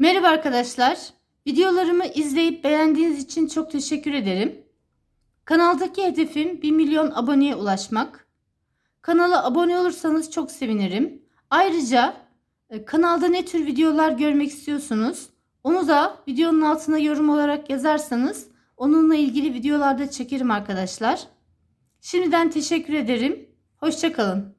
Merhaba arkadaşlar. Videolarımı izleyip beğendiğiniz için çok teşekkür ederim. Kanaldaki hedefim 1 milyon aboneye ulaşmak. Kanala abone olursanız çok sevinirim. Ayrıca e, kanalda ne tür videolar görmek istiyorsunuz onu da videonun altına yorum olarak yazarsanız onunla ilgili videolarda çekerim arkadaşlar. Şimdiden teşekkür ederim. Hoşçakalın.